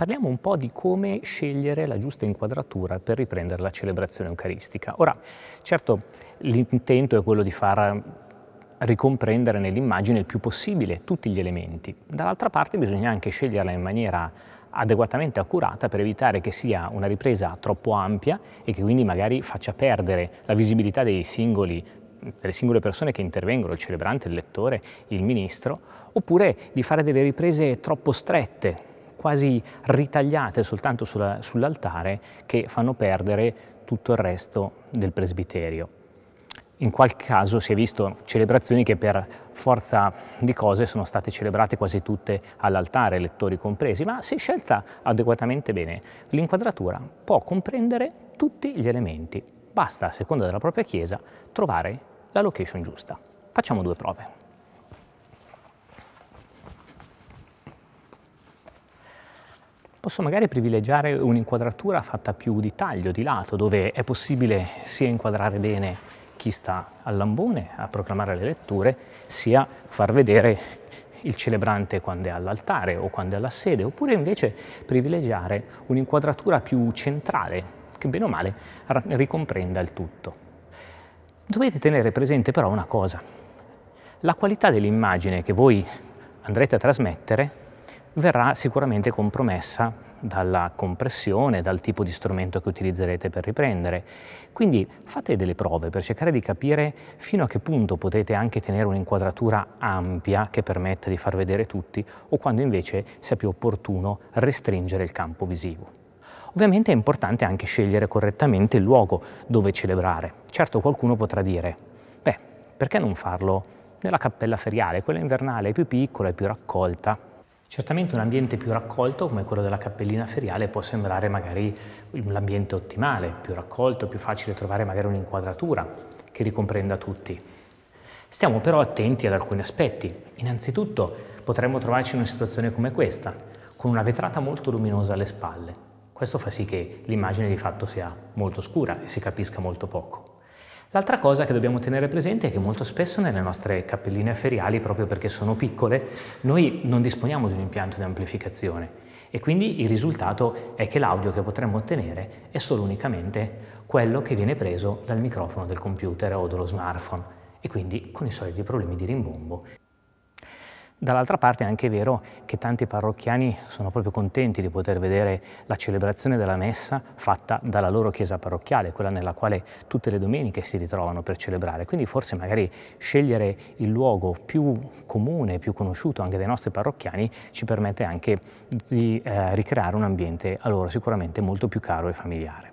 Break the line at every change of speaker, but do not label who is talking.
parliamo un po' di come scegliere la giusta inquadratura per riprendere la celebrazione eucaristica. Ora, certo, l'intento è quello di far ricomprendere nell'immagine il più possibile tutti gli elementi. Dall'altra parte bisogna anche sceglierla in maniera adeguatamente accurata per evitare che sia una ripresa troppo ampia e che quindi magari faccia perdere la visibilità singoli, delle singole persone che intervengono, il celebrante, il lettore, il ministro, oppure di fare delle riprese troppo strette, quasi ritagliate soltanto sulla, sull'altare che fanno perdere tutto il resto del presbiterio. In qualche caso si è visto celebrazioni che per forza di cose sono state celebrate quasi tutte all'altare, lettori compresi, ma se scelta adeguatamente bene, l'inquadratura può comprendere tutti gli elementi. Basta, a seconda della propria chiesa, trovare la location giusta. Facciamo due prove. posso magari privilegiare un'inquadratura fatta più di taglio, di lato, dove è possibile sia inquadrare bene chi sta al lambone a proclamare le letture, sia far vedere il celebrante quando è all'altare o quando è alla sede, oppure invece privilegiare un'inquadratura più centrale, che bene o male ricomprenda il tutto. Dovete tenere presente però una cosa, la qualità dell'immagine che voi andrete a trasmettere verrà sicuramente compromessa dalla compressione, dal tipo di strumento che utilizzerete per riprendere. Quindi fate delle prove per cercare di capire fino a che punto potete anche tenere un'inquadratura ampia che permetta di far vedere tutti o quando invece sia più opportuno restringere il campo visivo. Ovviamente è importante anche scegliere correttamente il luogo dove celebrare. Certo qualcuno potrà dire, beh, perché non farlo nella cappella feriale, quella invernale è più piccola e più raccolta, Certamente un ambiente più raccolto come quello della cappellina feriale può sembrare magari l'ambiente ottimale, più raccolto, più facile trovare magari un'inquadratura che ricomprenda tutti. Stiamo però attenti ad alcuni aspetti. Innanzitutto potremmo trovarci in una situazione come questa, con una vetrata molto luminosa alle spalle. Questo fa sì che l'immagine di fatto sia molto scura e si capisca molto poco. L'altra cosa che dobbiamo tenere presente è che molto spesso nelle nostre cappelline feriali, proprio perché sono piccole, noi non disponiamo di un impianto di amplificazione e quindi il risultato è che l'audio che potremmo ottenere è solo unicamente quello che viene preso dal microfono del computer o dello smartphone e quindi con i soliti problemi di rimbombo. Dall'altra parte è anche vero che tanti parrocchiani sono proprio contenti di poter vedere la celebrazione della messa fatta dalla loro chiesa parrocchiale, quella nella quale tutte le domeniche si ritrovano per celebrare. Quindi forse magari scegliere il luogo più comune, più conosciuto anche dai nostri parrocchiani ci permette anche di eh, ricreare un ambiente a loro sicuramente molto più caro e familiare.